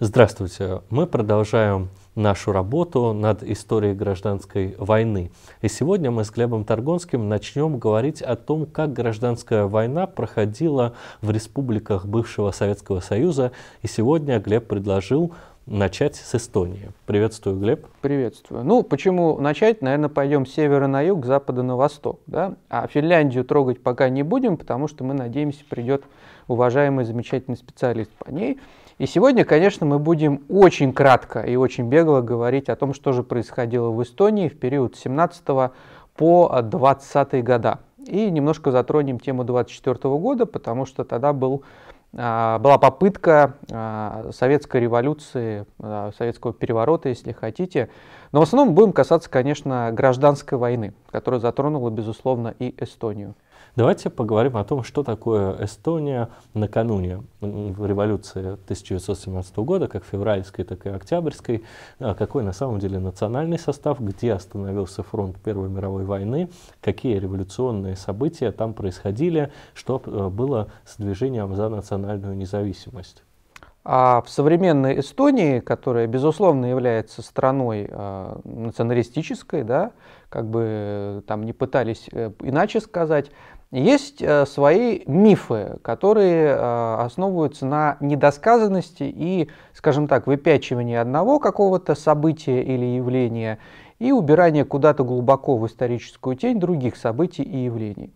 Здравствуйте. Мы продолжаем нашу работу над историей гражданской войны. И сегодня мы с Глебом Таргонским начнем говорить о том, как гражданская война проходила в республиках бывшего Советского Союза. И сегодня Глеб предложил начать с Эстонии. Приветствую, Глеб. Приветствую. Ну, почему начать? Наверное, пойдем с севера на юг, с запада на восток. Да? А Финляндию трогать пока не будем, потому что мы надеемся, придет уважаемый замечательный специалист по ней. И сегодня, конечно, мы будем очень кратко и очень бегло говорить о том, что же происходило в Эстонии в период 17 по 20 года. И немножко затронем тему 24 года, потому что тогда был, а, была попытка а, советской революции, а, советского переворота, если хотите. Но в основном будем касаться, конечно, гражданской войны, которая затронула, безусловно, и Эстонию. Давайте поговорим о том, что такое Эстония накануне революции 1917 года, как февральской, так и октябрьской, а какой на самом деле национальный состав, где остановился фронт Первой мировой войны, какие революционные события там происходили, что э, было с движением за национальную независимость. А в современной Эстонии, которая, безусловно, является страной э, националистической, да, как бы э, там не пытались э, иначе сказать, есть э, свои мифы, которые э, основываются на недосказанности и, скажем так, выпячивании одного какого-то события или явления и убирание куда-то глубоко в историческую тень других событий и явлений.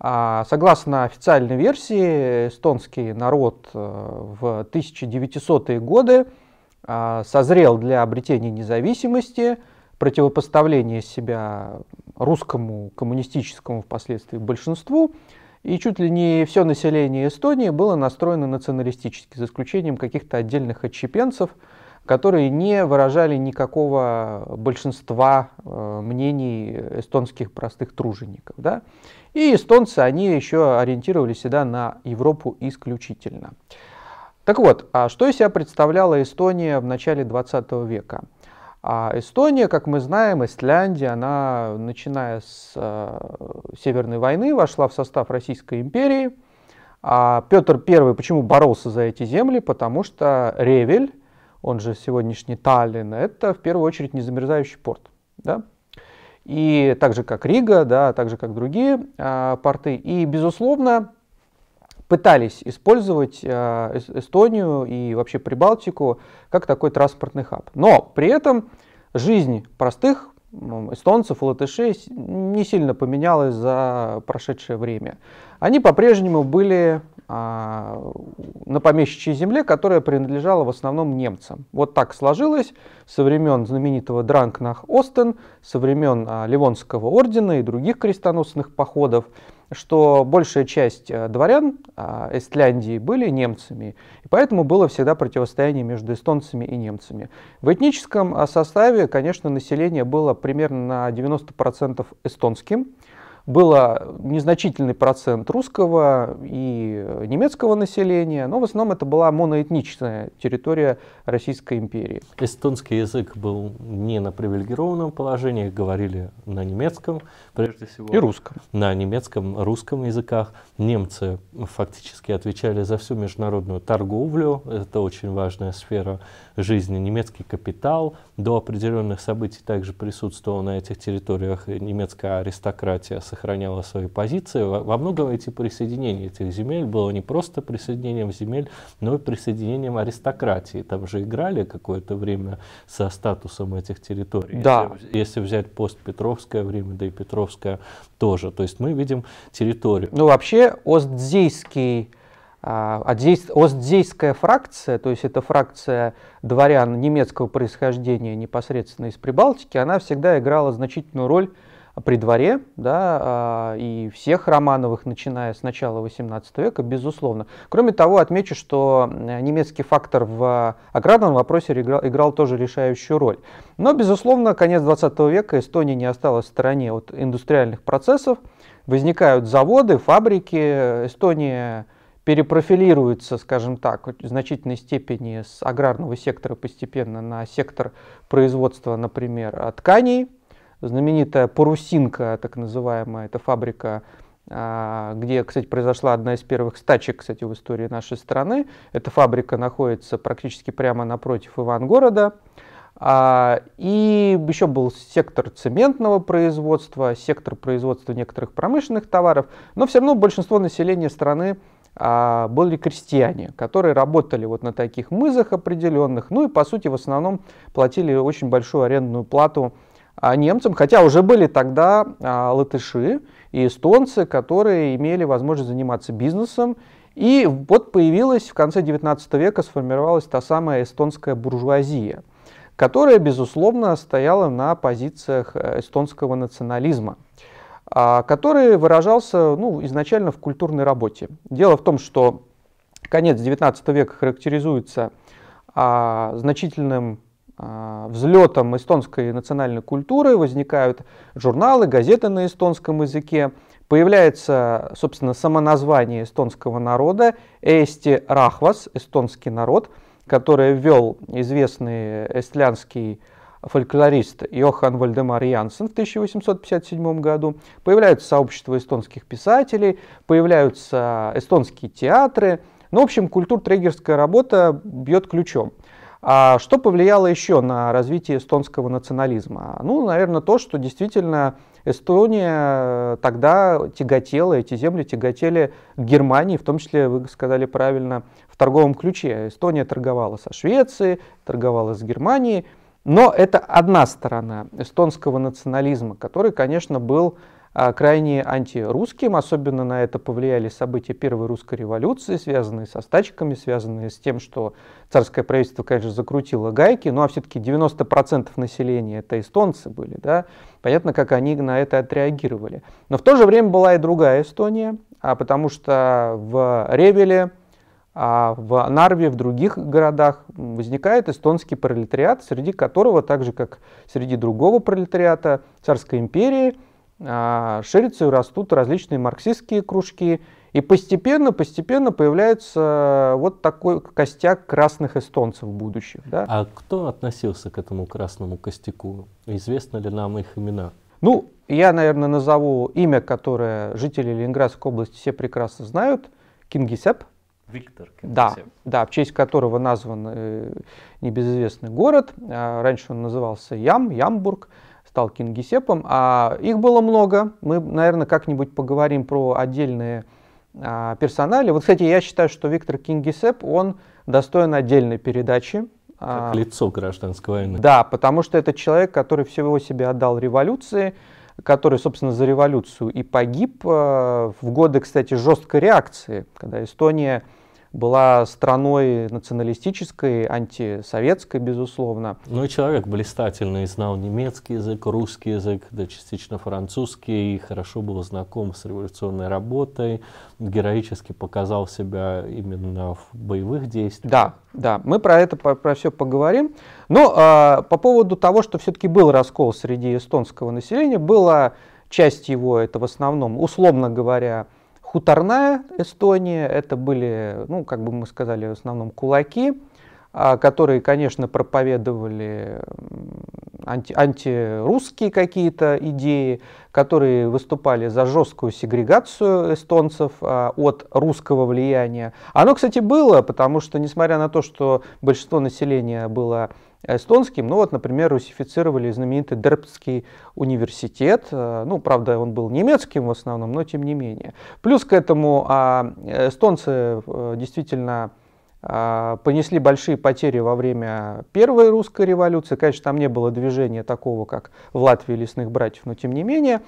А, согласно официальной версии, эстонский народ э, в 1900-е годы созрел для обретения независимости – противопоставление себя русскому коммунистическому впоследствии большинству, и чуть ли не все население Эстонии было настроено националистически, за исключением каких-то отдельных отщепенцев, которые не выражали никакого большинства э, мнений эстонских простых тружеников. Да? И эстонцы, они еще ориентировали себя на Европу исключительно. Так вот, а что из себя представляла Эстония в начале 20 века? А Эстония, как мы знаем, Эстляндия, она, начиная с э, Северной войны, вошла в состав Российской империи. А Петр I почему боролся за эти земли? Потому что Ревель, он же сегодняшний Таллин, это в первую очередь незамерзающий порт. Да? И так же, как Рига, да, так же, как другие э, порты. И, безусловно, пытались использовать э, Эстонию и вообще Прибалтику как такой транспортный хаб. Но при этом жизнь простых эстонцев и латышей не сильно поменялась за прошедшее время. Они по-прежнему были а, на помещичьей земле, которая принадлежала в основном немцам. Вот так сложилось со времен знаменитого Дранкнах Остен, со времен а, Ливонского ордена и других крестоносных походов что большая часть э, дворян а, Эстляндии были немцами, и поэтому было всегда противостояние между эстонцами и немцами. В этническом а, составе, конечно, население было примерно на 90% эстонским, было а, незначительный процент русского и э, немецкого населения, но в основном это была моноэтничная территория Российской империи. Эстонский язык был не на привилегированном положении, говорили на немецком, прежде всего. И русском. На немецком, русском языках. Немцы фактически отвечали за всю международную торговлю, это очень важная сфера жизни. Немецкий капитал до определенных событий также присутствовал на этих территориях немецкая аристократия с сохраняла свои позиции. Во многом эти присоединения этих земель было не просто присоединением земель, но и присоединением аристократии. Там же играли какое-то время со статусом этих территорий. Да. Если, если взять пост Петровское время, да и Петровское тоже. То есть мы видим территорию. Ну вообще Оздзейский а, Оздзейская фракция, то есть это фракция дворян немецкого происхождения непосредственно из Прибалтики, она всегда играла значительную роль при дворе, да, а, и всех Романовых, начиная с начала XVIII века, безусловно. Кроме того, отмечу, что э, немецкий фактор в аграрном вопросе играл, играл тоже решающую роль. Но, безусловно, конец XX века Эстония не осталась в стороне от индустриальных процессов. Возникают заводы, фабрики. Эстония перепрофилируется, скажем так, в значительной степени с аграрного сектора постепенно на сектор производства, например, тканей, знаменитая парусинка, так называемая, это фабрика, а, где, кстати, произошла одна из первых стачек, кстати, в истории нашей страны. Эта фабрика находится практически прямо напротив Ивангорода. А, и еще был сектор цементного производства, сектор производства некоторых промышленных товаров, но все равно большинство населения страны а, были крестьяне, которые работали вот на таких мызах определенных, ну и, по сути, в основном платили очень большую арендную плату а, немцам, хотя уже были тогда а, латыши и эстонцы, которые имели возможность заниматься бизнесом. И вот появилась в конце 19 века, сформировалась та самая эстонская буржуазия, которая, безусловно, стояла на позициях э, эстонского национализма а, который выражался ну, изначально в культурной работе. Дело в том, что конец XIX века характеризуется а, значительным а, взлетом эстонской национальной культуры возникают журналы, газеты на эстонском языке, появляется, собственно, самоназвание эстонского народа «Эсти Рахвас» – эстонский народ, который ввел известный эстлянский фольклорист Йохан Вальдемар Янсен в 1857 году, появляются сообщества эстонских писателей, появляются эстонские театры. Ну, в общем, культур-трегерская работа бьет ключом – а что повлияло еще на развитие эстонского национализма? Ну, наверное, то, что действительно Эстония э, тогда тяготела, эти земли тяготели к Германии, в том числе, вы сказали правильно, в торговом ключе. Эстония торговала со Швецией, торговала с Германией. Но это одна сторона эстонского национализма, который, конечно, был а, крайне антирусским. Особенно на это повлияли события Первой русской революции, связанные со стачками, связанные с тем, что царское правительство, конечно, закрутило гайки, ну а все-таки 90% населения это эстонцы были, да, понятно, как они на это отреагировали. Но в то же время была и другая Эстония, а потому что в Ревеле, а в Нарве, в других городах возникает эстонский пролетариат, среди которого, так же как среди другого пролетариата царской империи, а, ширятся и растут различные марксистские кружки, и постепенно, постепенно появляется вот такой костяк красных эстонцев будущих. Да? А кто относился к этому красному костяку? Известны ли нам их имена? Ну, я, наверное, назову имя, которое жители Ленинградской области все прекрасно знают. Кингисепп. Виктор Кингисепп. Да, да, в честь которого назван э, небезызвестный город. А, раньше он назывался Ям, Ямбург стал кингисепом, а их было много. Мы, наверное, как-нибудь поговорим про отдельные а, персонали. Вот, кстати, я считаю, что Виктор Кингисеп, он достоин отдельной передачи. А, как а, лицо гражданской войны. Да, потому что это человек, который всего себя отдал революции, который, собственно, за революцию и погиб а, в годы, кстати, жесткой реакции, когда Эстония была страной националистической, антисоветской, безусловно. Ну и человек блистательный, знал немецкий язык, русский язык, да частично французский, и хорошо был знаком с революционной работой, героически показал себя именно в боевых действиях. Да, да, мы про это, про, про все поговорим. Но э, по поводу того, что все-таки был раскол среди эстонского населения, была часть его, это в основном, условно говоря, хуторная Эстония, это были, ну, как бы мы сказали, в основном кулаки, а, которые, конечно, проповедовали анти антирусские какие-то идеи, которые выступали за жесткую сегрегацию эстонцев а, от русского влияния. Оно, кстати, было, потому что, несмотря на то, что большинство населения было эстонским. Ну вот, например, русифицировали знаменитый Дербский университет. Э, ну, правда, он был немецким в основном, но тем не менее. Плюс к этому а, эстонцы э, действительно а, понесли большие потери во время первой русской революции. Конечно, там не было движения такого, как в Латвии лесных братьев, но тем не менее.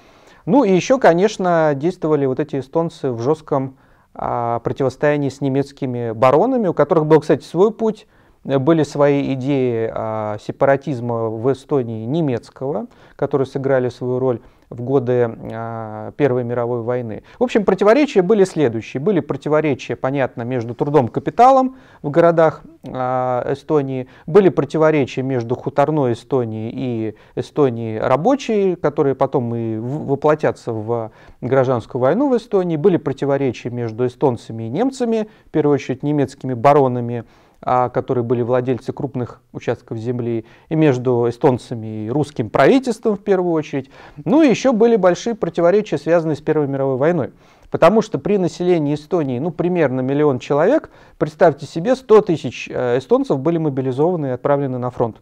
Ну и еще, конечно, действовали вот эти эстонцы в жестком а, противостоянии с немецкими баронами, у которых был, кстати, свой путь были свои идеи а, сепаратизма в Эстонии немецкого, которые сыграли свою роль в годы а, Первой мировой войны. В общем, противоречия были следующие. Были противоречия, понятно, между трудом и капиталом в городах а, Эстонии, были противоречия между хуторной Эстонией и Эстонией рабочей, которые потом и воплотятся в гражданскую войну в Эстонии, были противоречия между эстонцами и немцами, в первую очередь немецкими баронами, а, которые были владельцы крупных участков земли, и между эстонцами и русским правительством в первую очередь. Ну и еще были большие противоречия, связанные с Первой мировой войной. Потому что при населении Эстонии, ну, примерно миллион человек, представьте себе, 100 тысяч э, эстонцев были мобилизованы и отправлены на фронт.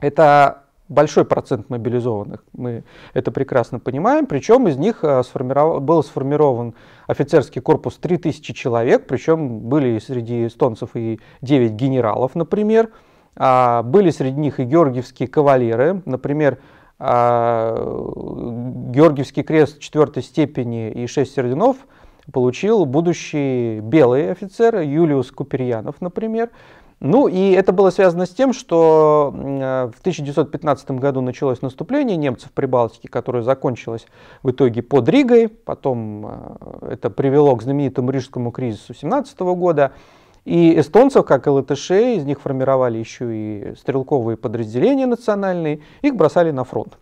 Это большой процент мобилизованных, мы это прекрасно понимаем, причем из них а, сформировал, был сформирован офицерский корпус 3000 человек, причем были среди эстонцев и 9 генералов, например, а, были среди них и георгиевские кавалеры, например, а, Георгиевский крест четвертой степени и 6 орденов – получил будущий белый офицер Юлиус Куперьянов, например. Ну и это было связано с тем, что э, в 1915 году началось наступление немцев при Балтике, которое закончилось в итоге под Ригой, потом э, это привело к знаменитому рижскому кризису 17 года, и эстонцев, как и латышей, из них формировали еще и стрелковые подразделения национальные, их бросали на фронт.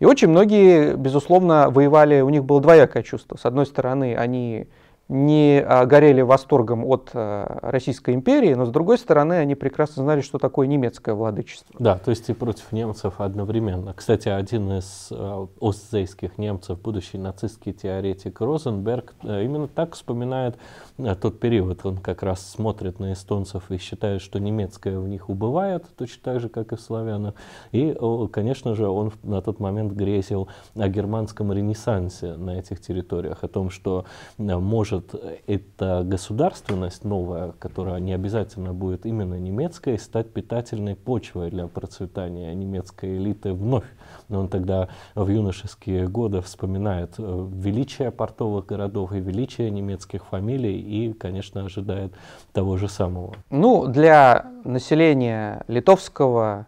И очень многие, безусловно, воевали, у них было двоякое чувство. С одной стороны, они не а, горели восторгом от а, Российской империи, но с другой стороны они прекрасно знали, что такое немецкое владычество. Да, то есть и против немцев одновременно. Кстати, один из а, остзейских немцев, будущий нацистский теоретик Розенберг, э, именно так вспоминает а тот период, он как раз смотрит на эстонцев и считает, что немецкое в них убывает, точно так же, как и в славянах. И, конечно же, он на тот момент грезил о германском ренессансе на этих территориях, о том, что э, может эта государственность новая, которая не обязательно будет именно немецкой, стать питательной почвой для процветания немецкой элиты вновь. Но он тогда в юношеские годы вспоминает э, величие портовых городов и величие немецких фамилий, и, конечно, ожидает того же самого. Ну, для населения литовского,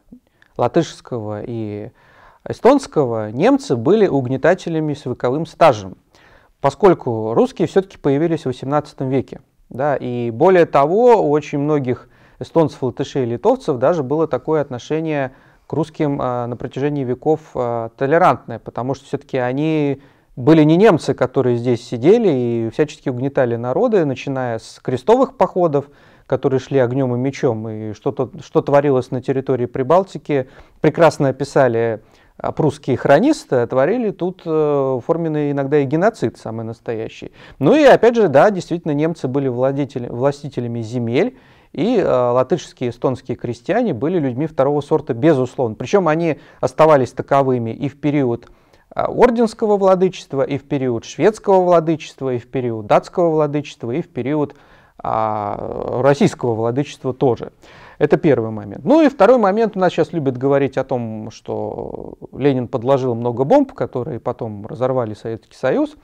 латышского и эстонского немцы были угнетателями с вековым стажем, поскольку русские все-таки появились в XVIII веке. Да, и более того, у очень многих эстонцев, латышей и литовцев даже было такое отношение к русским э, на протяжении веков э, толерантное, потому что все-таки они были не немцы, которые здесь сидели и всячески угнетали народы, начиная с крестовых походов, которые шли огнем и мечом, и что, что творилось на территории Прибалтики, прекрасно описали а, прусские хронисты, а творили тут э, форменный иногда и геноцид самый настоящий. Ну и опять же, да, действительно, немцы были владетели, властителями земель, и э, латышские эстонские крестьяне были людьми второго сорта, безусловно. Причем они оставались таковыми и в период а, орденского владычества, и в период шведского владычества, и в период датского владычества, и в период а, российского владычества тоже. Это первый момент. Ну и второй момент, у нас сейчас любят говорить о том, что Ленин подложил много бомб, которые потом разорвали Советский Союз.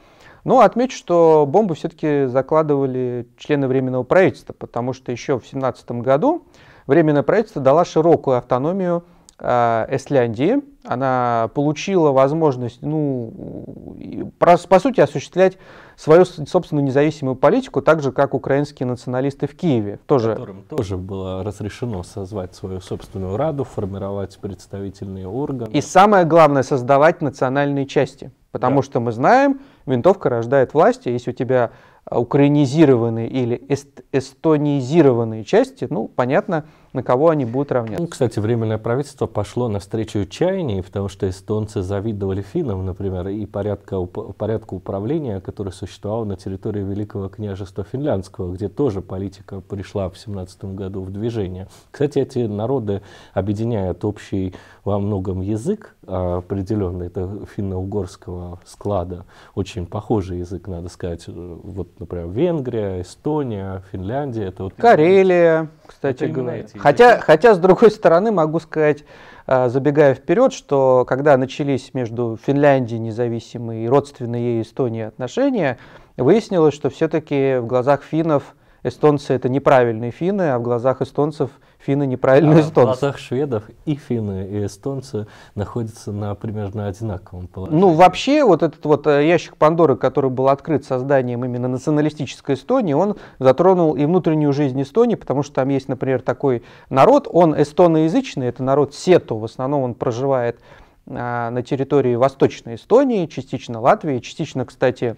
Но отмечу, что бомбы все-таки закладывали члены Временного правительства, потому что еще в 1917 году Временное правительство дала широкую автономию а, Эстляндии. Она получила возможность, ну, по сути, осуществлять свою собственную независимую политику, так же, как украинские националисты в Киеве. Тоже. Которым тоже было разрешено созвать свою собственную раду, формировать представительные органы. И самое главное, создавать национальные части. Потому да. что мы знаем, винтовка рождает власть, и если у тебя украинизированные или эст эстонизированные части, ну, понятно, на кого они будут равняться. Ну, кстати, Временное правительство пошло на встречу чаянию, потому что эстонцы завидовали финнам, например, и порядка, порядку управления, который существовал на территории Великого княжества Финляндского, где тоже политика пришла в 17 году в движение. Кстати, эти народы объединяют общий во многом язык а определенный, это финно-угорского склада, очень похожий язык, надо сказать. Э, вот, например, Венгрия, Эстония, Финляндия. Это вот... Карелия, кстати это говоря. Хотя, хотя, с другой стороны, могу сказать, э, забегая вперед, что когда начались между Финляндией независимые и родственные ей Эстонии отношения, выяснилось, что все-таки в глазах финнов – эстонцы это неправильные финны, а в глазах эстонцев финны неправильные а эстонцы. В глазах шведов и финны, и эстонцы находятся на примерно одинаковом положении. Ну, вообще, вот этот вот э, ящик Пандоры, который был открыт созданием именно националистической Эстонии, он затронул и внутреннюю жизнь Эстонии, потому что там есть, например, такой народ, он эстоноязычный, это народ Сету, в основном он проживает а, на территории Восточной Эстонии, частично Латвии, частично, кстати,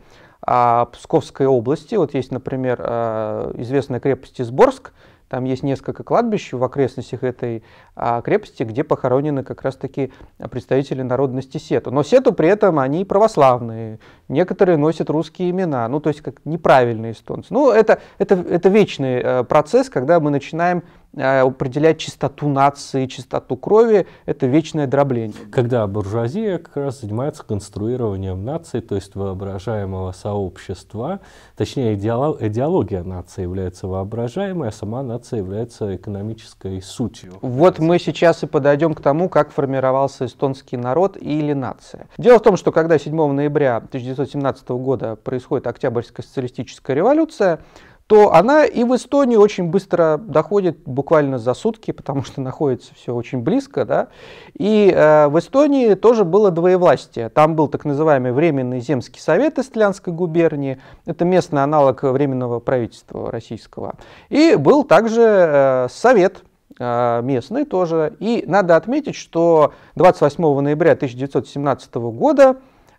а, Псковской области. Вот есть, например, а, известная крепость Изборск, там есть несколько кладбищ в окрестностях этой а, крепости, где похоронены как раз-таки представители народности Сету. Но Сету при этом они православные, некоторые носят русские имена, ну то есть как неправильные эстонцы. Ну это, это, это вечный а, процесс, когда мы начинаем Э, определять чистоту нации, чистоту крови, это вечное дробление. Когда буржуазия как раз занимается конструированием нации, то есть воображаемого сообщества, точнее идеология нации является воображаемой, а сама нация является экономической сутью. Вот мы сейчас и подойдем к тому, как формировался эстонский народ или нация. Дело в том, что когда 7 ноября 1917 года происходит Октябрьская социалистическая революция, то она и в Эстонию очень быстро доходит, буквально за сутки, потому что находится все очень близко, да. И э, в Эстонии тоже было двоевластие. Там был так называемый Временный земский совет Эстлянской губернии, это местный аналог Временного правительства российского. И был также э, совет э, местный тоже. И надо отметить, что 28 ноября 1917 года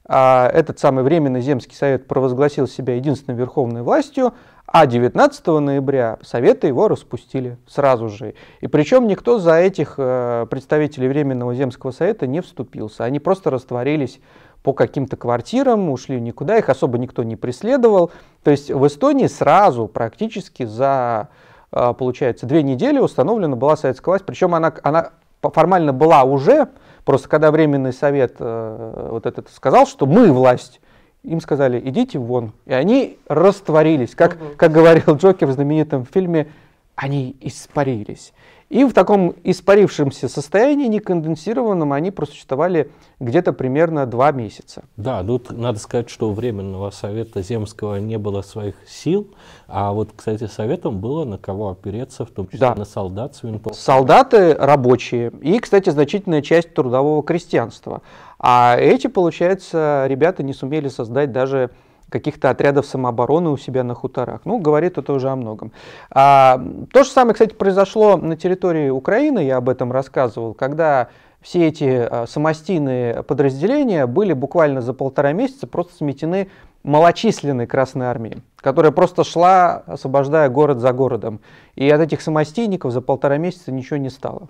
э, этот самый Временный Земский Совет провозгласил себя единственной верховной властью, а 19 ноября Советы его распустили сразу же. И причем никто за этих э, представителей Временного Земского Совета не вступился. Они просто растворились по каким-то квартирам, ушли никуда, их особо никто не преследовал. То есть в Эстонии сразу практически за, э, получается, две недели установлена была советская власть. Причем она, она формально была уже, просто когда Временный Совет э, вот этот сказал, что мы власть, им сказали, идите вон. И они растворились. Как, угу. как говорил Джокер в знаменитом фильме, они испарились. И в таком испарившемся состоянии, неконденсированном, они просуществовали где-то примерно два месяца. Да, тут надо сказать, что у Временного Совета Земского не было своих сил, а вот, кстати, Советом было на кого опереться, в том числе да. на солдат с винтовкой. Солдаты рабочие и, кстати, значительная часть трудового крестьянства. А эти, получается, ребята не сумели создать даже каких-то отрядов самообороны у себя на хуторах. Ну, говорит это уже о многом. А, то же самое, кстати, произошло на территории Украины, я об этом рассказывал, когда все эти а, самостийные подразделения были буквально за полтора месяца просто сметены малочисленной Красной Армии, которая просто шла, освобождая город за городом. И от этих самостийников за полтора месяца ничего не стало.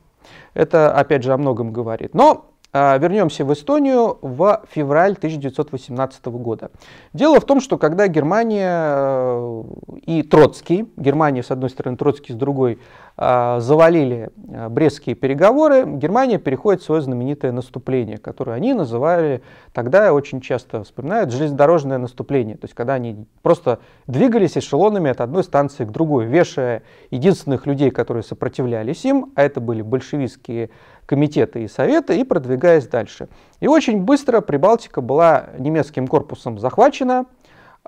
Это, опять же, о многом говорит. Но а, вернемся в Эстонию в февраль 1918 года. Дело в том, что когда Германия э, и Троцкий, Германия с одной стороны, Троцкий с другой, э, завалили э, брестские переговоры, Германия переходит в свое знаменитое наступление, которое они называли, тогда очень часто вспоминают, железнодорожное наступление. То есть когда они просто двигались эшелонами от одной станции к другой, вешая единственных людей, которые сопротивлялись им, а это были большевистские комитеты и советы и продвигаясь дальше. И очень быстро Прибалтика была немецким корпусом захвачена,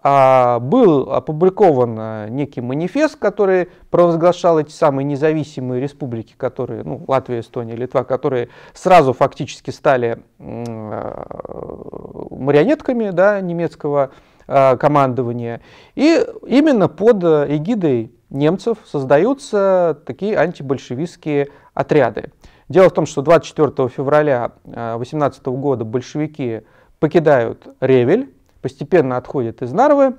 а, был опубликован э, некий манифест, который провозглашал эти самые независимые республики, которые, ну, Латвия, Эстония, Литва, которые сразу фактически стали э, марионетками да, немецкого э, командования. И именно под эгидой немцев создаются такие антибольшевистские отряды. Дело в том, что 24 февраля 18 э, года большевики покидают Ревель, постепенно отходят из Нарвы,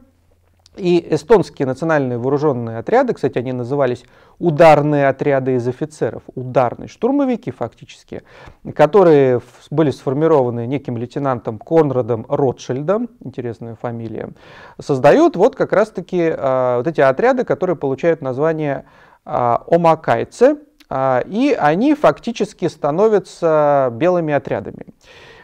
и эстонские национальные вооруженные отряды, кстати, они назывались ударные отряды из офицеров, ударные штурмовики фактически, которые были сформированы неким лейтенантом Конрадом Ротшильдом, интересная фамилия, создают вот как раз-таки э, вот эти отряды, которые получают название э, Омакайце, а, и они фактически становятся белыми отрядами.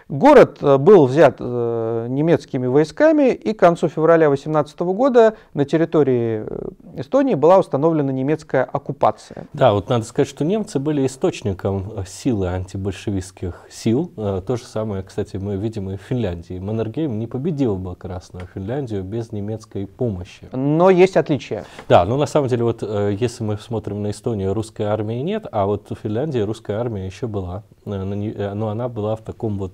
Город э, был взят э, немецкими войсками, и к концу февраля 18 года на территории э, Эстонии была установлена немецкая оккупация. Да, вот надо сказать, что немцы были источником силы антибольшевистских сил. То же самое, кстати, мы видим и в Финляндии. Маннергейм не победил бы Красную Финляндию без немецкой помощи. Но есть отличия. Да, но на самом деле, вот если мы смотрим на Эстонию, русской армии нет, а вот в Финляндии русская армия еще была Э, но она была в таком вот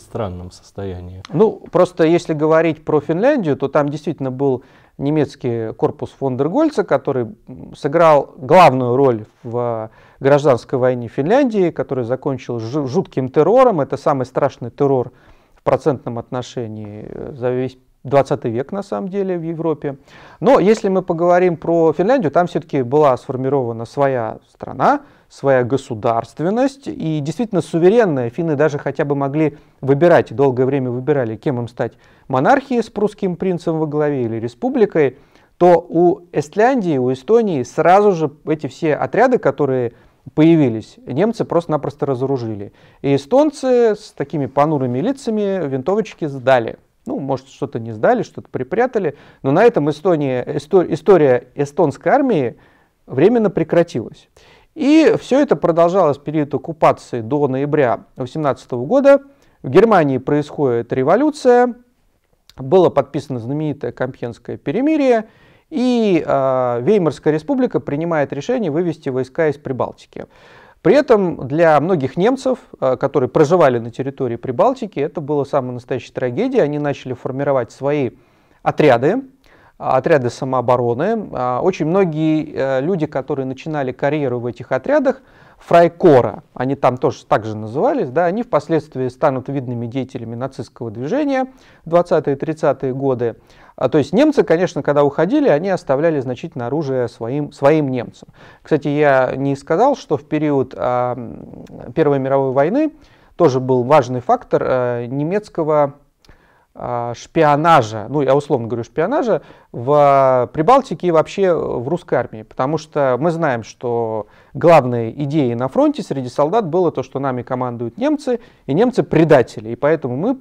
странном состоянии. Ну, просто если говорить про Финляндию, то там действительно был немецкий корпус фон дер Гольца, который сыграл главную роль в а, гражданской войне Финляндии, который закончил жутким террором. Это самый страшный террор в процентном отношении э, за весь 20 век на самом деле в Европе. Но если мы поговорим про Финляндию, там все-таки была сформирована своя страна, своя государственность и действительно суверенная. Финны даже хотя бы могли выбирать, долгое время выбирали, кем им стать монархией с прусским принцем во главе или республикой, то у Эстляндии, у Эстонии сразу же эти все отряды, которые появились, немцы просто-напросто разоружили. И эстонцы с такими понурыми лицами винтовочки сдали – ну, может, что-то не сдали, что-то припрятали, но на этом Эстония, истор, история эстонской армии временно прекратилась. И все это продолжалось в период оккупации до ноября 18 года. В Германии происходит революция, было подписано знаменитое Компьенское перемирие, и э, Веймарская республика принимает решение вывести войска из Прибалтики. При этом для многих немцев, э, которые проживали на территории Прибалтики, это было самая настоящая трагедия. Они начали формировать свои отряды, а, отряды самообороны. А, очень многие э, люди, которые начинали карьеру в этих отрядах, фрайкора, они там тоже так же назывались, да, они впоследствии станут видными деятелями нацистского движения в 20-30-е годы. А, то есть немцы, конечно, когда уходили, они оставляли значительное оружие своим, своим немцам. Кстати, я не сказал, что в период а, Первой мировой войны тоже был важный фактор э, а, немецкого шпионажа, ну я условно говорю шпионажа, в Прибалтике и вообще в русской армии. Потому что мы знаем, что главной идеей на фронте среди солдат было то, что нами командуют немцы, и немцы предатели. И поэтому мы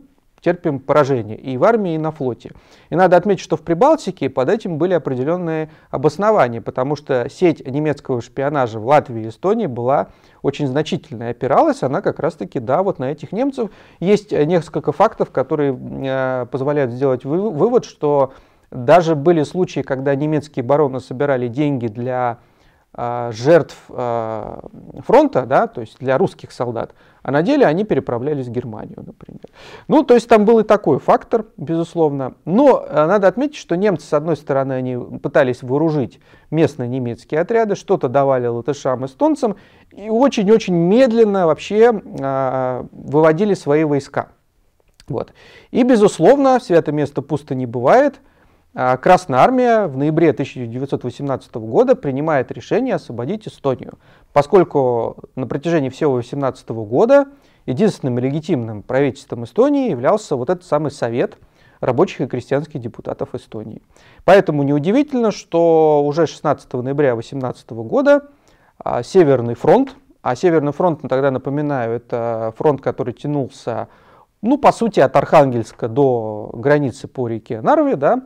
терпим поражение и в армии, и на флоте. И надо отметить, что в Прибалтике под этим были определенные обоснования, потому что сеть немецкого шпионажа в Латвии и Эстонии была очень значительная. Опиралась она как раз-таки, да, вот на этих немцев. Есть э, несколько фактов, которые э, позволяют сделать вывод, что даже были случаи, когда немецкие бароны собирали деньги для э, жертв фронта, да, то есть для русских солдат, а на деле они переправлялись в Германию, например. Ну, то есть там был и такой фактор, безусловно. Но э, надо отметить, что немцы, с одной стороны, они пытались вооружить местные немецкие отряды, что-то давали латышам, эстонцам, и очень-очень медленно вообще э, выводили свои войска. Вот. И, безусловно, свято место пусто не бывает. А Красная армия в ноябре 1918 года принимает решение освободить Эстонию поскольку на протяжении всего 2018 года единственным легитимным правительством Эстонии являлся вот этот самый совет рабочих и крестьянских депутатов Эстонии. Поэтому неудивительно, что уже 16 ноября 2018 года а, Северный фронт, а Северный фронт, ну, тогда напоминаю, это фронт, который тянулся, ну, по сути, от Архангельска до границы по реке Нарве, да,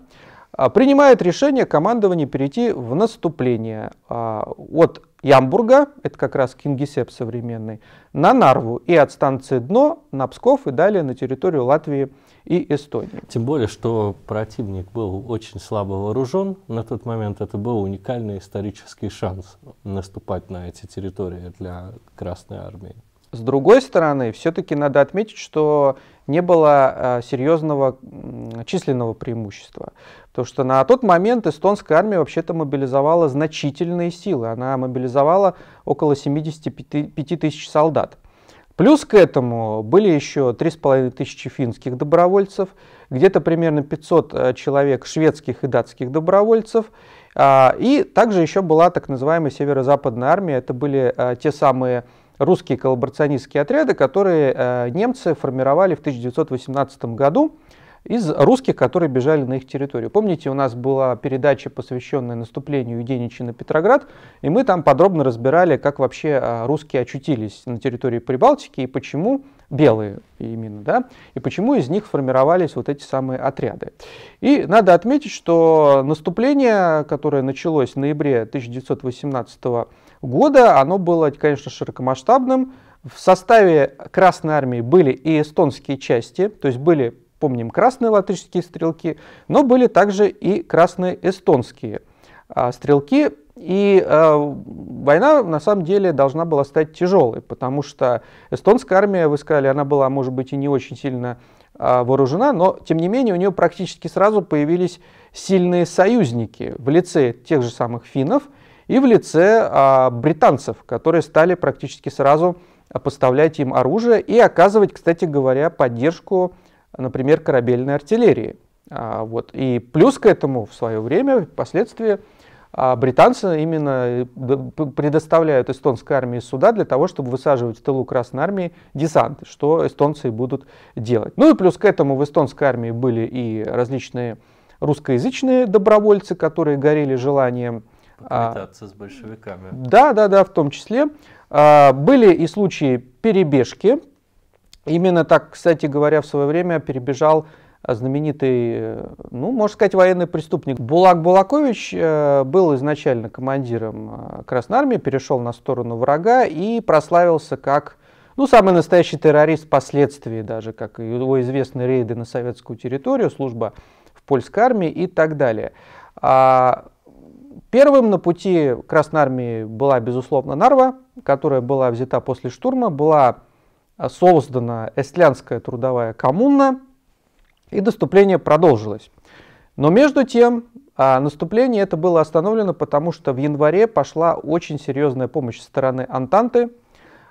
а, принимает решение командования перейти в наступление а, от Ямбурга, это как раз Кингисепп современный, на Нарву и от станции Дно на Псков и далее на территорию Латвии и Эстонии. Тем более, что противник был очень слабо вооружен. На тот момент это был уникальный исторический шанс наступать на эти территории для Красной Армии. С другой стороны, все-таки надо отметить, что не было э, серьезного численного преимущества. Потому что на тот момент эстонская армия вообще-то мобилизовала значительные силы. Она мобилизовала около 75 тысяч солдат. Плюс к этому были еще 3,5 тысячи финских добровольцев, где-то примерно 500 э, человек шведских и датских добровольцев, а, и также еще была так называемая северо-западная армия, это были э, те самые русские коллаборационистские отряды, которые э, немцы формировали в 1918 году из русских, которые бежали на их территорию. Помните, у нас была передача, посвященная наступлению Юденича на Петроград, и мы там подробно разбирали, как вообще э, русские очутились на территории Прибалтики и почему белые именно, да, и почему из них формировались вот эти самые отряды. И надо отметить, что наступление, которое началось в ноябре 1918 года, года. Оно было, конечно, широкомасштабным. В составе Красной Армии были и эстонские части, то есть были, помним, красные латышские стрелки, но были также и красные эстонские а, стрелки. И э, война на самом деле должна была стать тяжелой, потому что эстонская армия, вы сказали, она была, может быть, и не очень сильно э, вооружена, но тем не менее у нее практически сразу появились сильные союзники в лице тех же самых финнов и в лице а, британцев, которые стали практически сразу поставлять им оружие и оказывать, кстати говоря, поддержку, например, корабельной артиллерии. А, вот. И плюс к этому в свое время, впоследствии, а британцы именно э, предоставляют эстонской армии суда для того, чтобы высаживать в тылу Красной армии десанты, что эстонцы и будут делать. Ну и плюс к этому в эстонской армии были и различные русскоязычные добровольцы, которые горели желанием Поквитаться а, с большевиками. Да, да, да, в том числе. А, были и случаи перебежки. Именно так, кстати говоря, в свое время перебежал а, знаменитый, э, ну, можно сказать, военный преступник. Булак Булакович э, был изначально командиром э, Красной Армии, перешел на сторону врага и прославился как ну, самый настоящий террорист впоследствии даже, как его известные рейды на советскую территорию, служба в польской армии и так далее. А, Первым на пути Красной Армии была, безусловно, Нарва, которая была взята после штурма, была а, создана эстлянская трудовая коммуна, и наступление продолжилось. Но между тем, а, наступление это было остановлено, потому что в январе пошла очень серьезная помощь со стороны Антанты,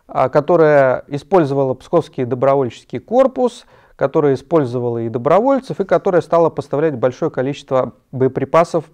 а, которая использовала Псковский добровольческий корпус, которая использовала и добровольцев, и которая стала поставлять большое количество боеприпасов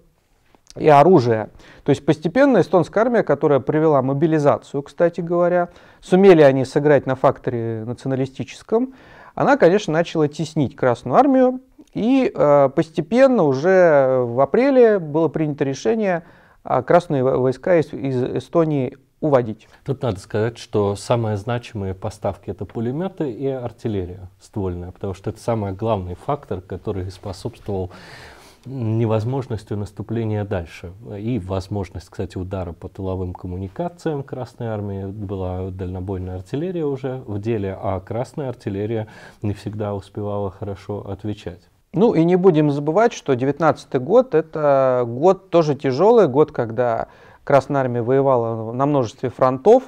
и оружие, То есть постепенно эстонская армия, которая привела мобилизацию, кстати говоря, сумели они сыграть на факторе националистическом, она, конечно, начала теснить Красную армию, и э, постепенно уже в апреле было принято решение э, красные войска из, из Эстонии уводить. Тут надо сказать, что самые значимые поставки это пулеметы и артиллерия ствольная, потому что это самый главный фактор, который способствовал невозможностью наступления дальше. И возможность, кстати, удара по тыловым коммуникациям Красной Армии. Была дальнобойная артиллерия уже в деле, а Красная артиллерия не всегда успевала хорошо отвечать. Ну и не будем забывать, что 19 й год это год тоже тяжелый, год, когда Красная Армия воевала на множестве фронтов,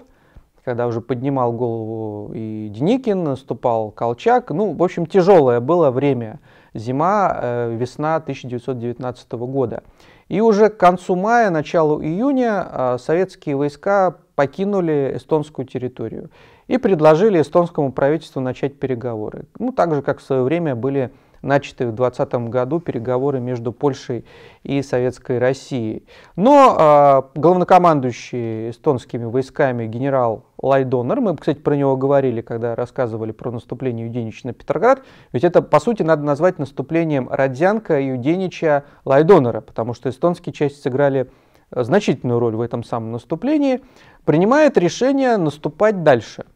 когда уже поднимал голову и Деникин, наступал Колчак. Ну, в общем, тяжелое было время зима, э, весна 1919 года. И уже к концу мая, началу июня э, советские войска покинули эстонскую территорию и предложили эстонскому правительству начать переговоры. Ну, так же, как в свое время были начатые в 2020 году переговоры между Польшей и Советской Россией. Но э, главнокомандующий эстонскими войсками генерал Лайдонер, мы, кстати, про него говорили, когда рассказывали про наступление Юденича на Петроград, ведь это, по сути, надо назвать наступлением Родзянка, Юденича, Лайдонера, потому что эстонские части сыграли э, значительную роль в этом самом наступлении, принимает решение наступать дальше –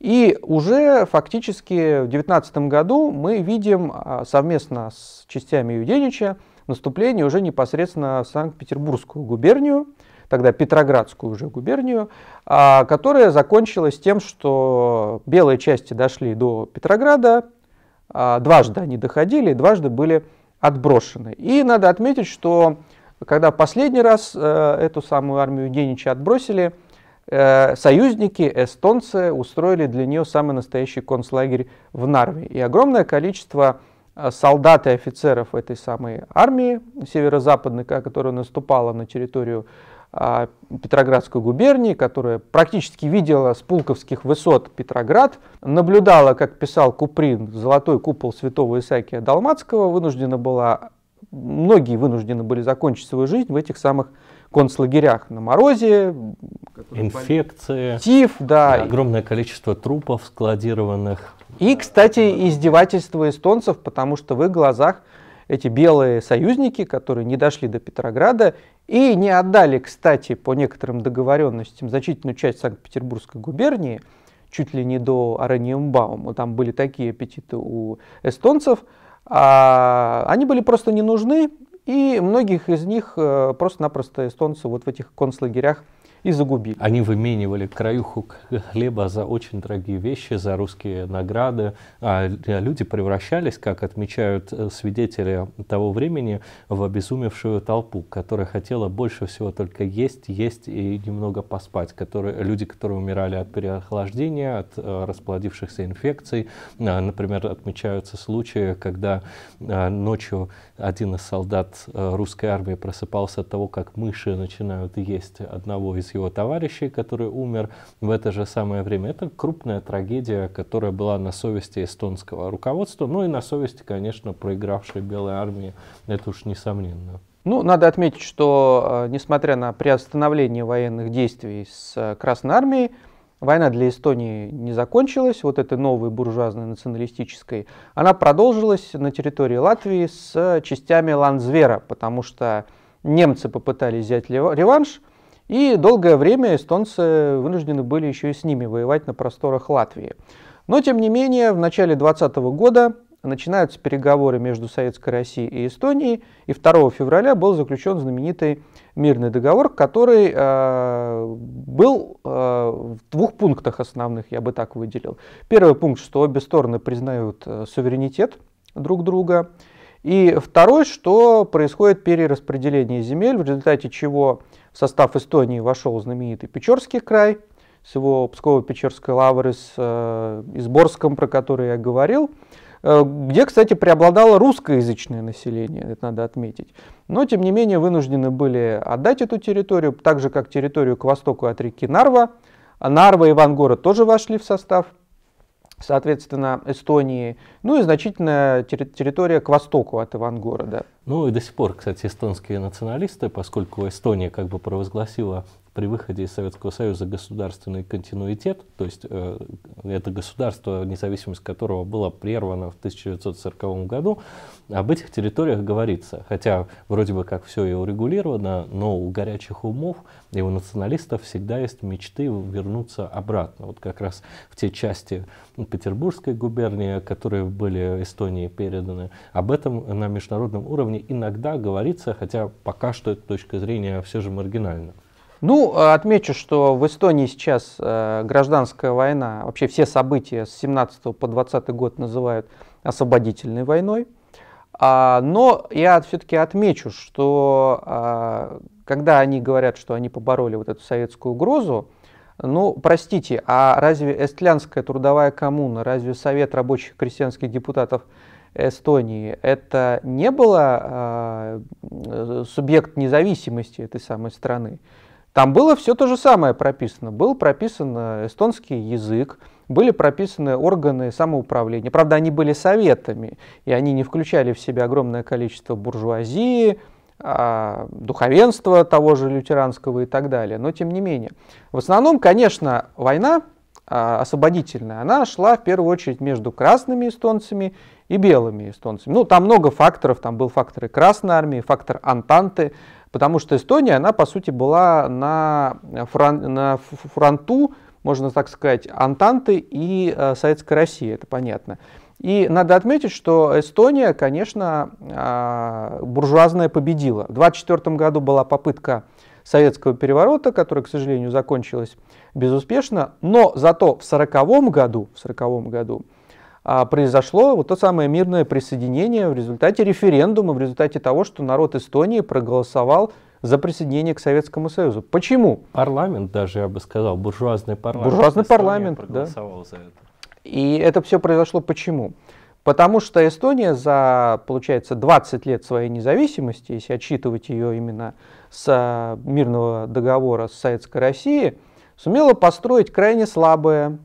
и уже фактически в 19 году мы видим а, совместно с частями Юденича наступление уже непосредственно в Санкт-Петербургскую губернию, тогда Петроградскую уже губернию, а, которая закончилась тем, что белые части дошли до Петрограда, а, дважды они доходили, дважды были отброшены. И надо отметить, что когда последний раз э, эту самую армию Юденича отбросили – Э, союзники, эстонцы, устроили для нее самый настоящий концлагерь в Нарве. И огромное количество э, солдат и офицеров этой самой армии северо-западной, которая наступала на территорию а, Петроградской губернии, которая практически видела с пулковских высот Петроград, наблюдала, как писал Куприн, золотой купол святого Исаакия Далмацкого, вынуждена была, многие вынуждены были закончить свою жизнь в этих самых концлагерях на морозе. Инфекции. Тиф, да. Огромное количество трупов складированных. И, кстати, издевательство эстонцев, потому что в их глазах эти белые союзники, которые не дошли до Петрограда и не отдали, кстати, по некоторым договоренностям, значительную часть Санкт-Петербургской губернии, чуть ли не до Ораниумбаума, там были такие аппетиты у эстонцев, а они были просто не нужны, и многих из них э, просто-напросто эстонцы вот в этих концлагерях и загубили. Они выменивали краюху хлеба за очень дорогие вещи, за русские награды. А э, люди превращались, как отмечают э, свидетели того времени, в обезумевшую толпу, которая хотела больше всего только есть, есть и немного поспать. Которые, люди, которые умирали от переохлаждения, от э, расплодившихся инфекций. А, например, отмечаются случаи, когда а, ночью один из солдат русской армии просыпался от того, как мыши начинают есть одного из его товарищей, который умер в это же самое время. Это крупная трагедия, которая была на совести эстонского руководства, ну и на совести, конечно, проигравшей белой армии, это уж несомненно. Ну, надо отметить, что э, несмотря на приостановление военных действий с э, Красной Армией, война для Эстонии не закончилась, вот этой новой буржуазной националистической, она продолжилась на территории Латвии с э, частями Ландзвера, потому что немцы попытались взять реванш, и долгое время эстонцы вынуждены были еще и с ними воевать на просторах Латвии. Но, тем не менее, в начале 2020 года начинаются переговоры между Советской Россией и Эстонией, и 2 февраля был заключен знаменитый мирный договор, который э, был э, в двух пунктах основных, я бы так выделил. Первый пункт, что обе стороны признают э, суверенитет друг друга, и второй, что происходит перераспределение земель, в результате чего э, в состав Эстонии вошел знаменитый Печорский край с его Псково-Печорской лавры с э, Изборском, про который я говорил, э, где, кстати, преобладало русскоязычное население, это надо отметить. Но, тем не менее, вынуждены были отдать эту территорию, так же, как территорию к востоку от реки Нарва. Нарва и Ивангород тоже вошли в состав, соответственно, Эстонии. Ну и значительная территория к востоку от Ивангорода. Ну и до сих пор, кстати, эстонские националисты, поскольку Эстония как бы провозгласила при выходе из Советского Союза государственный континуитет, то есть э, это государство, независимость которого была прервана в 1940 году, об этих территориях говорится. Хотя вроде бы как все и урегулировано, но у горячих умов и у националистов всегда есть мечты вернуться обратно. Вот как раз в те части Петербургской губернии, которые были Эстонии переданы, об этом на международном уровне иногда говорится, хотя пока что эта точка зрения все же маргинальна. Ну, э, отмечу, что в Эстонии сейчас э, гражданская война, вообще все события с 17 по 20 год называют освободительной войной. А, но я все-таки отмечу, что а, когда они говорят, что они побороли вот эту советскую угрозу, ну, простите, а разве эстлянская трудовая коммуна, разве Совет рабочих крестьянских депутатов Эстонии, это не было а, э, субъект независимости этой самой страны? Там было все то же самое прописано. Был прописан э, эстонский язык, были прописаны органы самоуправления. Правда, они были советами, и они не включали в себя огромное количество буржуазии, а, духовенства того же лютеранского и так далее. Но тем не менее. В основном, конечно, война а, освободительная, она шла в первую очередь между красными эстонцами и белыми эстонцами. Ну, там много факторов, там был фактор и Красной армии, фактор Антанты, Потому что Эстония, она, по сути, была на, э, фрон, на фронту, можно так сказать, Антанты и э, Советской России, это понятно. И надо отметить, что Эстония, конечно, э, буржуазная победила. В 1924 году была попытка советского переворота, которая, к сожалению, закончилась безуспешно, но зато в 1940 году, в 40 году а, произошло вот то самое мирное присоединение в результате референдума, в результате того, что народ Эстонии проголосовал за присоединение к Советскому Союзу. Почему? Парламент даже, я бы сказал, буржуазный парламент. Буржуазный Эстония парламент, проголосовал да. за это. И это все произошло почему? Потому что Эстония за, получается, 20 лет своей независимости, если отчитывать ее именно с а, мирного договора с Советской Россией, сумела построить крайне слабое,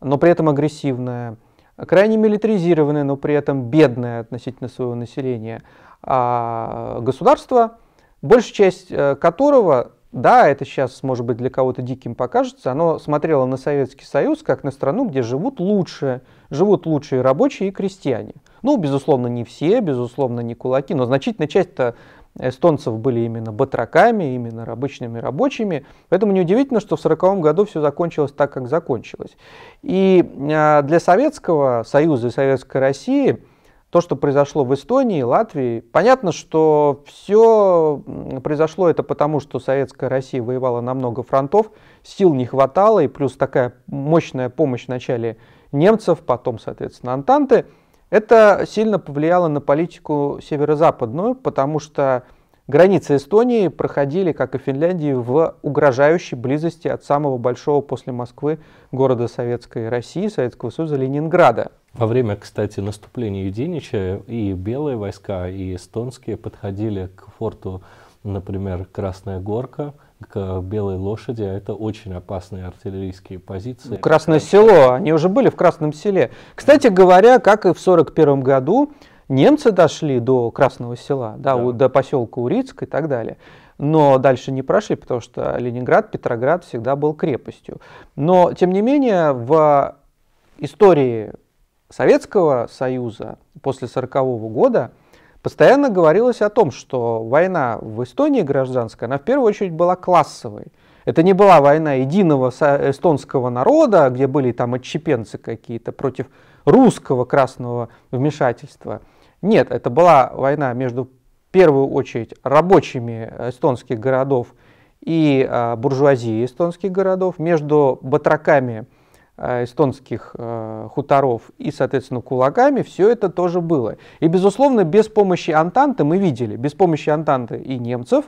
но при этом агрессивное Э, крайне милитаризированное, но при этом бедное относительно своего населения а, государство, большая часть э, которого, да, это сейчас, может быть, для кого-то диким покажется, оно смотрело на Советский Союз как на страну, где живут лучшие, живут лучшие рабочие и крестьяне. Ну, безусловно, не все, безусловно, не кулаки, но значительная часть-то эстонцев были именно батраками, именно обычными рабочими. Поэтому неудивительно, что в 1940 году все закончилось так, как закончилось. И а, для Советского Союза и Советской России то, что произошло в Эстонии, Латвии, понятно, что все произошло это потому, что Советская Россия воевала на много фронтов, сил не хватало, и плюс такая мощная помощь вначале немцев, потом, соответственно, Антанты – это сильно повлияло на политику северо-западную, потому что границы Эстонии проходили, как и Финляндии, в угрожающей близости от самого большого после Москвы города Советской России, Советского Союза, Ленинграда. Во время, кстати, наступления Юдинича и белые войска, и эстонские подходили к форту, например, Красная Горка – к Белой Лошади, а это очень опасные артиллерийские позиции. Ну, Красное село, они уже были в Красном селе. Кстати говоря, как и в 1941 году, немцы дошли до Красного села, да, да. до поселка Урицк и так далее. Но дальше не прошли, потому что Ленинград, Петроград всегда был крепостью. Но, тем не менее, в истории Советского Союза после 1940 года постоянно говорилось о том, что война в Эстонии гражданская, она в первую очередь была классовой. Это не была война единого эстонского народа, где были там отчепенцы какие-то против русского красного вмешательства. Нет, это была война между, в первую очередь, рабочими эстонских городов и а, буржуазией эстонских городов, между батраками – Э, эстонских э, хуторов и, соответственно, кулаками, все это тоже было. И, безусловно, без помощи Антанты мы видели, без помощи Антанты и немцев,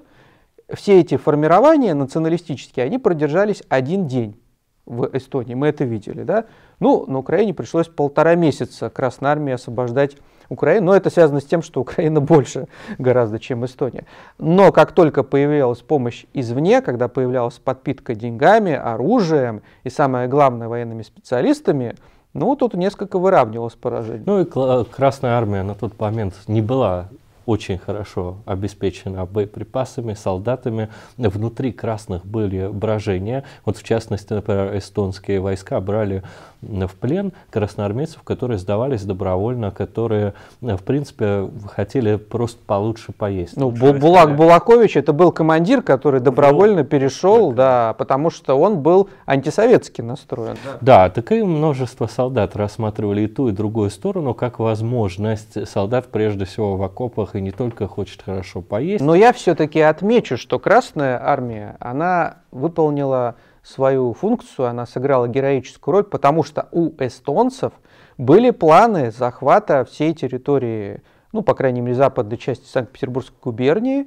все эти формирования националистические, они продержались один день в Эстонии, мы это видели. Да? Ну, на Украине пришлось полтора месяца Красная армия освобождать Украины, но это связано с тем, что Украина больше гораздо, чем Эстония. Но как только появлялась помощь извне, когда появлялась подпитка деньгами, оружием и, самое главное, военными специалистами, ну, тут несколько выравнивалось поражение. Ну и Красная Армия на тот момент не была очень хорошо обеспечена боеприпасами, солдатами. Внутри красных были брожения. Вот в частности, например, эстонские войска брали в плен красноармейцев, которые сдавались добровольно, которые, в принципе, хотели просто получше поесть. Ну, Бу Булак Булакович это был командир, который ну, добровольно был. перешел, так. да, потому что он был антисоветски настроен. Да. да, так и множество солдат рассматривали и ту, и другую сторону, как возможность. Солдат, прежде всего, в окопах и не только хочет хорошо поесть. Но я все-таки отмечу, что Красная Армия, она выполнила свою функцию, она сыграла героическую роль, потому что у эстонцев были планы захвата всей территории, ну, по крайней мере, западной части Санкт-Петербургской губернии,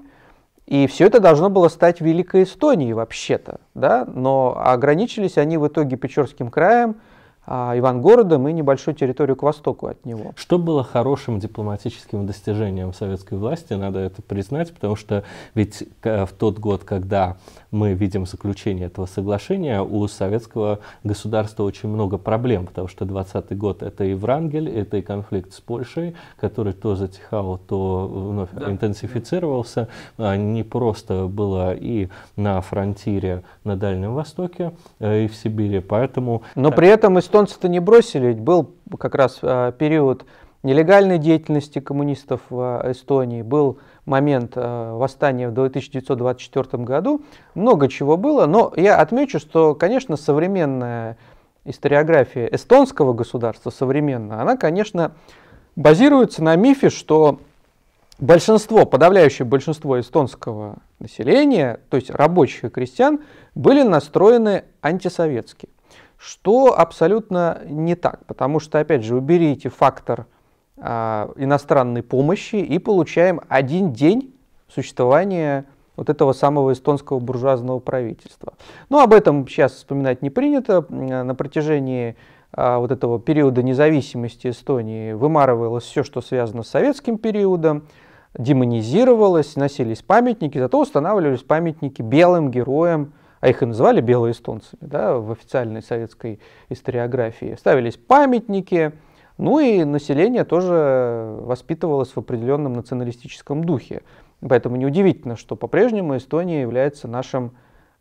и все это должно было стать Великой Эстонией вообще-то, да, но ограничились они в итоге Печорским краем, а, Ивангородом и небольшую территорию к востоку от него. Что было хорошим дипломатическим достижением советской власти, надо это признать, потому что ведь в тот год, когда мы видим заключение этого соглашения, у советского государства очень много проблем, потому что 20 год это и Врангель, это и конфликт с Польшей, который то затихал, то вновь да. интенсифицировался. А не просто было и на фронтире на Дальнем Востоке, э, и в Сибири, поэтому... Но при этом эстонцы-то не бросили, был как раз э, период нелегальной деятельности коммунистов в э, Эстонии, был момент э, восстания в 1924 году много чего было, но я отмечу, что, конечно, современная историография эстонского государства, современная, она, конечно, базируется на мифе, что большинство, подавляющее большинство эстонского населения, то есть рабочих и крестьян, были настроены антисоветски. Что абсолютно не так, потому что, опять же, уберите фактор – а, иностранной помощи и получаем один день существования вот этого самого эстонского буржуазного правительства. Но ну, об этом сейчас вспоминать не принято. На протяжении а, вот этого периода независимости Эстонии вымарывалось все, что связано с советским периодом, демонизировалось, носились памятники, зато устанавливались памятники белым героям, а их и называли белые белоэстонцами да, в официальной советской историографии. Ставились памятники, ну и население тоже воспитывалось в определенном националистическом духе. Поэтому неудивительно, что по-прежнему Эстония является нашим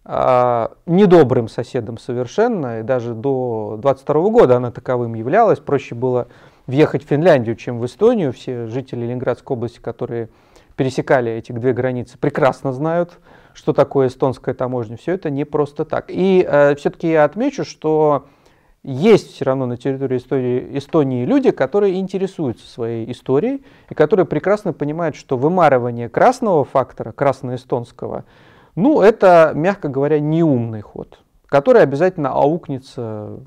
э, недобрым соседом совершенно. И даже до 22 года она таковым являлась. Проще было въехать в Финляндию, чем в Эстонию. Все жители Ленинградской области, которые пересекали эти две границы, прекрасно знают, что такое эстонская таможня. Все это не просто так. И э, все-таки я отмечу, что есть все равно на территории Эстонии, Эстонии люди, которые интересуются своей историей и которые прекрасно понимают, что вымарывание красного фактора, красноэстонского, ну, это, мягко говоря, неумный ход, который обязательно аукнется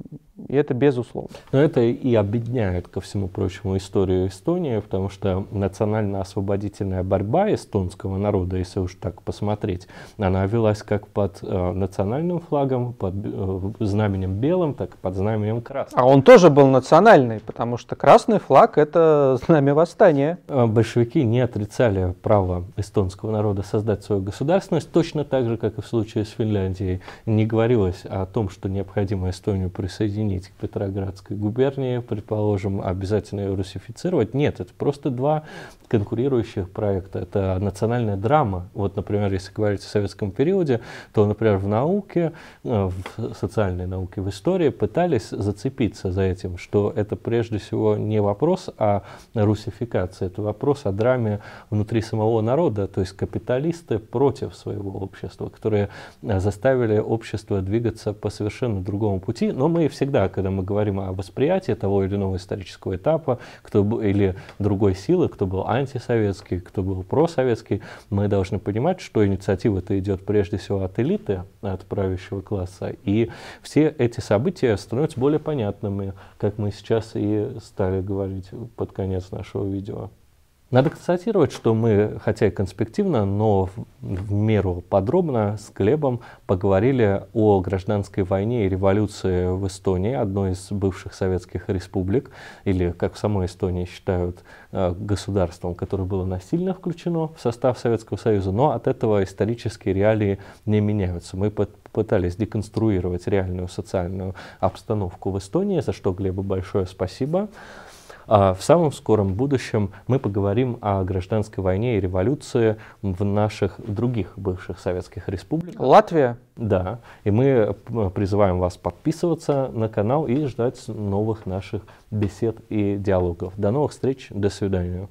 и это безусловно. Но это и объединяет, ко всему прочему, историю Эстонии, потому что национально-освободительная борьба эстонского народа, если уж так посмотреть, она велась как под э, национальным флагом, под э, знаменем белым, так и под знаменем красным. А он тоже был национальный, потому что красный флаг — это знамя восстания. Э, большевики не отрицали право эстонского народа создать свою государственность, точно так же, как и в случае с Финляндией. Не говорилось о том, что необходимо Эстонию присоединить присоединить к Петроградской губернии, предположим, обязательно ее русифицировать. Нет, это просто два конкурирующих проекта. Это национальная драма. Вот, например, если говорить о советском периоде, то, например, в науке, э, в социальной науке, в истории пытались зацепиться за этим, что это прежде всего не вопрос о русификации, это вопрос о драме внутри самого народа, то есть капиталисты против своего общества, которые э, заставили общество двигаться по совершенно другому пути, но мы всегда всегда, когда мы говорим о восприятии того или иного исторического этапа кто был, или другой силы, кто был антисоветский, кто был просоветский, мы должны понимать, что инициатива это идет прежде всего от элиты, от правящего класса. И все эти события становятся более понятными, как мы сейчас и стали говорить под конец нашего видео. Надо констатировать, что мы, хотя и конспективно, но в меру подробно с Глебом поговорили о гражданской войне и революции в Эстонии, одной из бывших советских республик, или, как в самой Эстонии считают, э, государством, которое было насильно включено в состав Советского Союза, но от этого исторические реалии не меняются. Мы пытались деконструировать реальную социальную обстановку в Эстонии, за что Глебу большое спасибо. А в самом скором будущем мы поговорим о гражданской войне и революции в наших других бывших советских республиках. Латвия? Да. И мы э, призываем вас подписываться на канал и ждать новых наших бесед и диалогов. До новых встреч. До свидания.